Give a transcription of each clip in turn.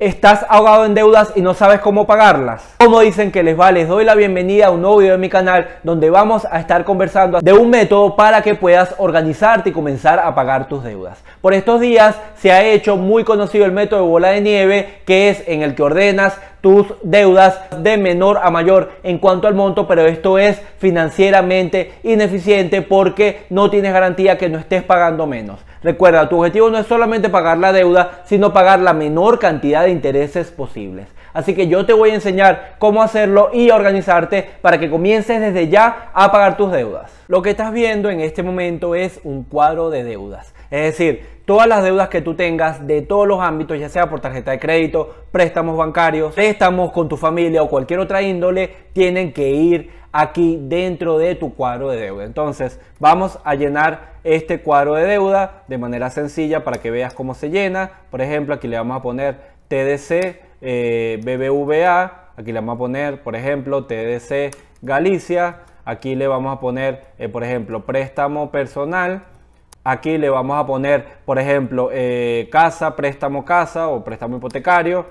estás ahogado en deudas y no sabes cómo pagarlas. Como dicen que les vale les doy la bienvenida a un nuevo video de mi canal donde vamos a estar conversando de un método para que puedas organizarte y comenzar a pagar tus deudas. Por estos días se ha hecho muy conocido el método de bola de nieve que es en el que ordenas tus deudas de menor a mayor en cuanto al monto, pero esto es financieramente ineficiente porque no tienes garantía que no estés pagando menos. Recuerda, tu objetivo no es solamente pagar la deuda, sino pagar la menor cantidad de intereses posibles. Así que yo te voy a enseñar cómo hacerlo y organizarte para que comiences desde ya a pagar tus deudas. Lo que estás viendo en este momento es un cuadro de deudas. Es decir, todas las deudas que tú tengas de todos los ámbitos, ya sea por tarjeta de crédito, préstamos bancarios, préstamos con tu familia o cualquier otra índole, tienen que ir aquí dentro de tu cuadro de deuda. Entonces, vamos a llenar este cuadro de deuda de manera sencilla para que veas cómo se llena. Por ejemplo, aquí le vamos a poner TDC eh, BBVA, aquí le vamos a poner, por ejemplo, TDC Galicia, aquí le vamos a poner, eh, por ejemplo, préstamo personal, aquí le vamos a poner, por ejemplo, eh, casa, préstamo casa o préstamo hipotecario,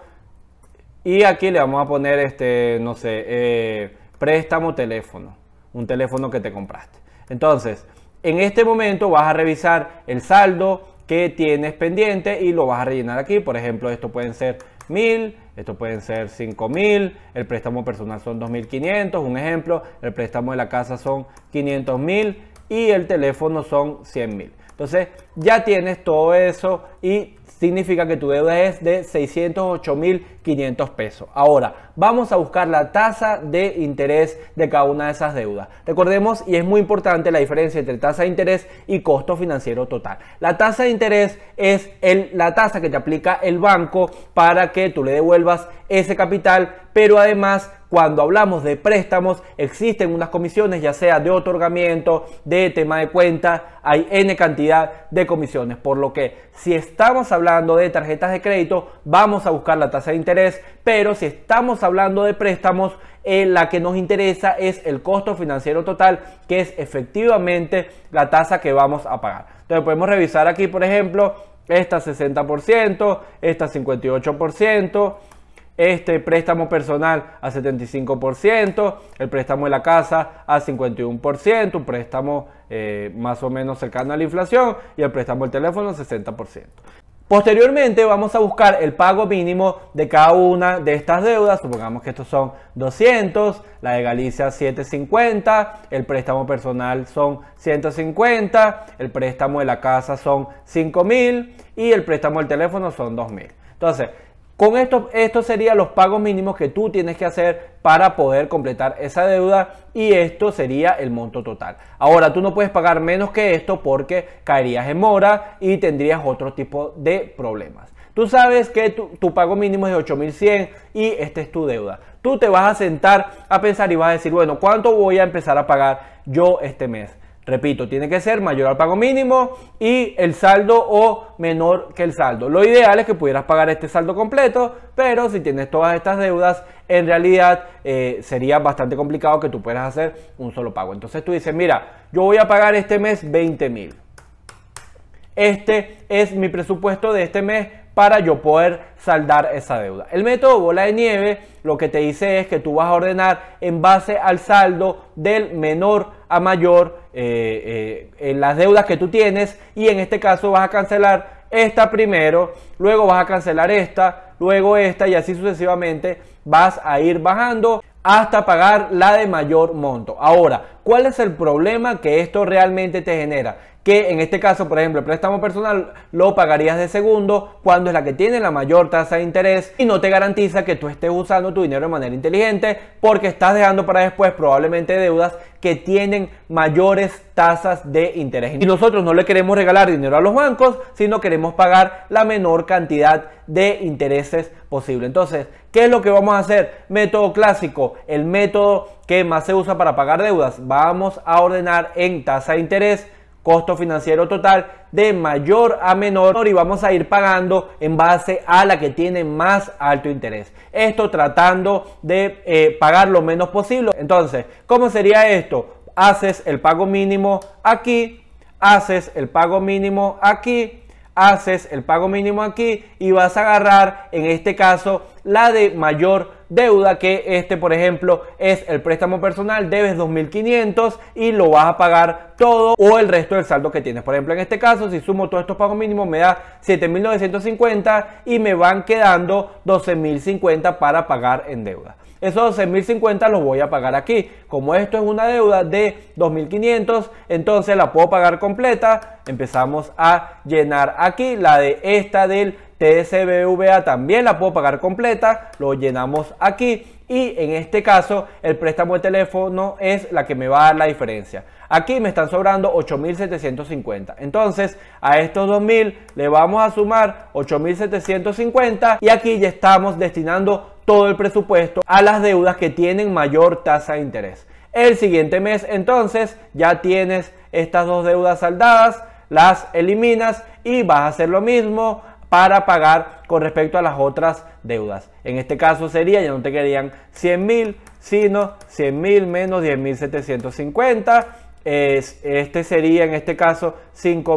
y aquí le vamos a poner, este, no sé, préstamo teléfono, un teléfono que te compraste. Entonces, en este momento vas a revisar el saldo, que tienes pendiente y lo vas a rellenar aquí. Por ejemplo, esto pueden ser 1000, esto pueden ser 5000, el préstamo personal son 2500, un ejemplo, el préstamo de la casa son $500,000. y el teléfono son $100,000. mil. Entonces, ya tienes todo eso y significa que tu deuda es de 608.500 pesos. Ahora, vamos a buscar la tasa de interés de cada una de esas deudas. Recordemos, y es muy importante la diferencia entre tasa de interés y costo financiero total. La tasa de interés es la tasa que te aplica el banco para que tú le devuelvas ese capital, pero además cuando hablamos de préstamos, existen unas comisiones, ya sea de otorgamiento, de tema de cuenta, hay N cantidad de comisiones. Por lo que si estamos hablando de tarjetas de crédito, vamos a buscar la tasa de interés, pero si estamos hablando de préstamos, en la que nos interesa es el costo financiero total, que es efectivamente la tasa que vamos a pagar. Entonces podemos revisar aquí, por ejemplo, esta 60%, esta 58%, este préstamo personal a 75%, el préstamo de la casa a 51%, un préstamo eh, más o menos cercano a la inflación y el préstamo del teléfono a 60%. Posteriormente vamos a buscar el pago mínimo de cada una de estas deudas, supongamos que estos son 200, la de Galicia 750, el préstamo personal son 150, el préstamo de la casa son 5000 y el préstamo del teléfono son 2000. Entonces, con esto, estos serían los pagos mínimos que tú tienes que hacer para poder completar esa deuda y esto sería el monto total. Ahora, tú no puedes pagar menos que esto porque caerías en mora y tendrías otro tipo de problemas. Tú sabes que tu, pago mínimo es de 8.100 y esta es tu deuda. Tú te vas a sentar a pensar y vas a decir, bueno, ¿cuánto voy a empezar a pagar yo este mes? Repito, tiene que ser mayor al pago mínimo y el saldo o menor que el saldo. Lo ideal es que pudieras pagar este saldo completo, pero si tienes todas estas deudas, en realidad eh, sería bastante complicado que tú puedas hacer un solo pago. Entonces tú dices, mira, yo voy a pagar este mes 20 mil este es mi presupuesto de este mes para yo poder saldar esa deuda. El método bola de nieve lo que te dice es que tú vas a ordenar en base al saldo del menor a mayor eh, eh, en las deudas que tú tienes y en este caso vas a cancelar esta primero, luego vas a cancelar esta, luego esta y así sucesivamente vas a ir bajando hasta pagar la de mayor monto. Ahora, ¿cuál es el problema que esto realmente te genera? que en este caso, por ejemplo, el préstamo personal lo pagarías de segundo cuando es la que tiene la mayor tasa de interés y no te garantiza que tú estés usando tu dinero de manera inteligente porque estás dejando para después probablemente deudas que tienen mayores tasas de interés. Y nosotros no le queremos regalar dinero a los bancos, sino queremos pagar la menor cantidad de intereses posible. Entonces, ¿qué es lo que vamos a hacer? Método clásico, el método que más se usa para pagar deudas. Vamos a ordenar en tasa de interés costo financiero total de mayor a menor y vamos a ir pagando en base a la que tiene más alto interés. Esto tratando de eh, pagar lo menos posible. Entonces, ¿cómo sería esto? Haces el pago mínimo aquí, haces el pago mínimo aquí, haces el pago mínimo aquí y vas a agarrar, en este caso, la de mayor deuda que este, por ejemplo, es el préstamo personal, debes 2.500 y lo vas a pagar todo o el resto del saldo que tienes. Por ejemplo, en este caso, si sumo todos estos pagos mínimos, me da 7.950 y me van quedando 12.050 para pagar en deuda. Esos 12.050 los voy a pagar aquí. Como esto es una deuda de 2.500, entonces la puedo pagar completa. Empezamos a llenar aquí la de esta del TSBVA también la puedo pagar completa, lo llenamos aquí y en este caso el préstamo de teléfono es la que me va a dar la diferencia. Aquí me están sobrando 8.750. Entonces a estos 2.000 le vamos a sumar 8.750 y aquí ya estamos destinando todo el presupuesto a las deudas que tienen mayor tasa de interés. El siguiente mes entonces ya tienes estas dos deudas saldadas, las eliminas y vas a hacer lo mismo para pagar con respecto a las otras deudas. En este caso sería, ya no te querían 100 mil, sino 100 mil menos 10.750. Este sería en este caso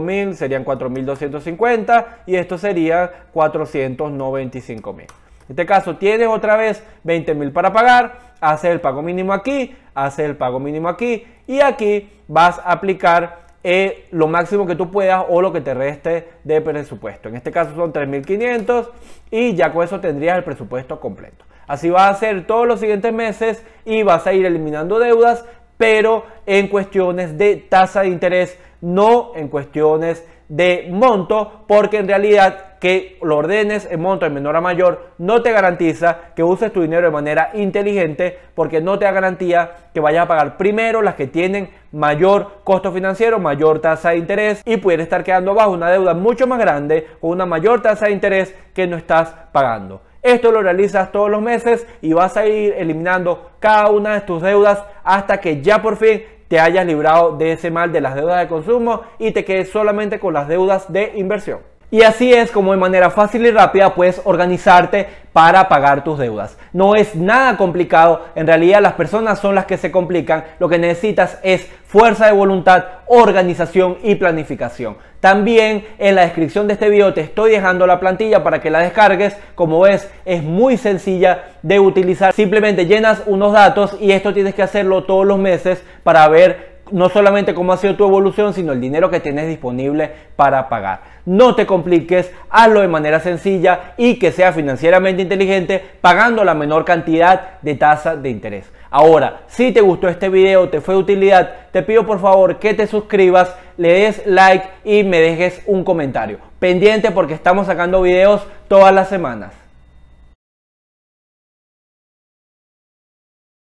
mil serían 4.250 y esto sería mil. En este caso tienes otra vez 20 mil para pagar, hace el pago mínimo aquí, hace el pago mínimo aquí y aquí vas a aplicar eh, lo máximo que tú puedas o lo que te reste de presupuesto. En este caso son 3.500 y ya con eso tendrías el presupuesto completo. Así va a ser todos los siguientes meses y vas a ir eliminando deudas, pero en cuestiones de tasa de interés, no en cuestiones de monto porque en realidad que lo ordenes en monto de menor a mayor no te garantiza que uses tu dinero de manera inteligente porque no te da garantía que vayas a pagar primero las que tienen mayor costo financiero, mayor tasa de interés y puedes estar quedando bajo una deuda mucho más grande con una mayor tasa de interés que no estás pagando. Esto lo realizas todos los meses y vas a ir eliminando cada una de tus deudas hasta que ya por fin te hayas librado de ese mal de las deudas de consumo y te quedes solamente con las deudas de inversión. Y así es como de manera fácil y rápida puedes organizarte para pagar tus deudas. No es nada complicado, en realidad las personas son las que se complican, lo que necesitas es fuerza de voluntad, organización y planificación. También en la descripción de este video te estoy dejando la plantilla para que la descargues. Como ves, es muy sencilla de utilizar. Simplemente llenas unos datos y esto tienes que hacerlo todos los meses para ver no solamente cómo ha sido tu evolución, sino el dinero que tienes disponible para pagar. No te compliques, hazlo de manera sencilla y que sea financieramente inteligente pagando la menor cantidad de tasa de interés. Ahora, si te gustó este video, te fue de utilidad, te pido por favor que te suscribas, le des like y me dejes un comentario. Pendiente porque estamos sacando videos todas las semanas.